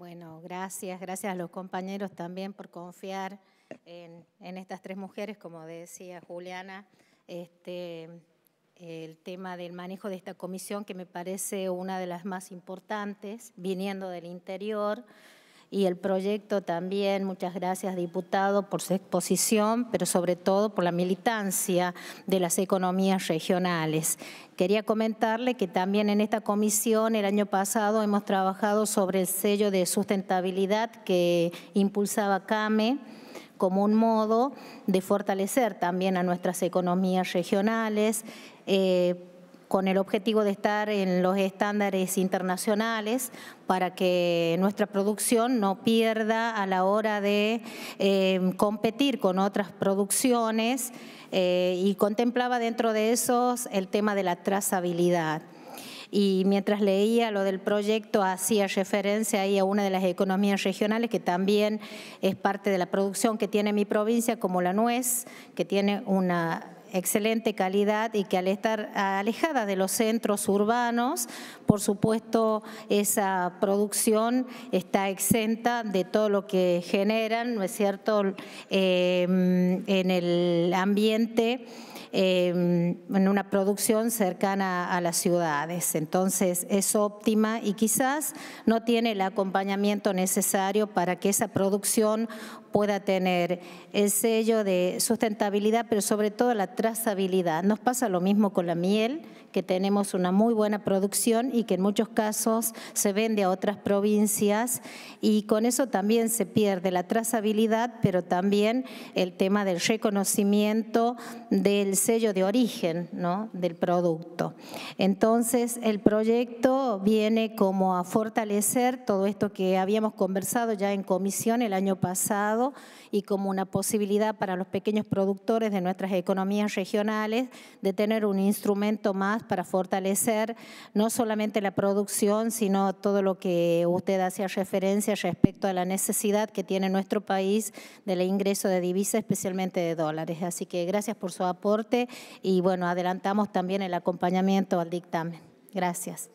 Bueno, gracias, gracias a los compañeros también por confiar en, estas tres mujeres, como decía Juliana, este, el tema del manejo de esta comisión que me parece una de las más importantes, viniendo del interior y el proyecto también. Muchas gracias, diputado, por su exposición, pero sobre todo por la militancia de las economías regionales. Quería comentarle que también en esta comisión el año pasado hemos trabajado sobre el sello de sustentabilidad que impulsaba CAME como un modo de fortalecer también a nuestras economías regionales. Eh, con el objetivo de estar en los estándares internacionales para que nuestra producción no pierda a la hora de eh, competir con otras producciones eh, y contemplaba dentro de esos el tema de la trazabilidad y mientras leía lo del proyecto hacía referencia ahí a una de las economías regionales que también es parte de la producción que tiene mi provincia, como la nuez, que tiene una excelente calidad y que al estar alejada de los centros urbanos, por supuesto, esa producción está exenta de todo lo que generan, ¿no es cierto?, em, en el ambiente. Em, en una producción cercana a las ciudades. Entonces es óptima y quizás no tiene el acompañamiento necesario para que esa producción pueda tener el sello de sustentabilidad, pero sobre todo la trazabilidad. Nos pasa lo mismo con la miel, que tenemos una muy buena producción y que en muchos casos se vende a otras provincias y con eso también se pierde la trazabilidad, pero también el tema del reconocimiento del sello de origen ¿no? del producto. Entonces, el proyecto viene como a fortalecer todo esto que habíamos conversado ya en comisión el año pasado y como una posibilidad para los pequeños productores de nuestras economías regionales de tener un instrumento más para fortalecer no solamente la producción, sino todo lo que usted hacía referencia respecto a la necesidad que tiene nuestro país del ingreso de divisas, especialmente de dólares. Así que gracias por su aporte y bueno, adelantamos también el acompañamiento al dictamen. Gracias.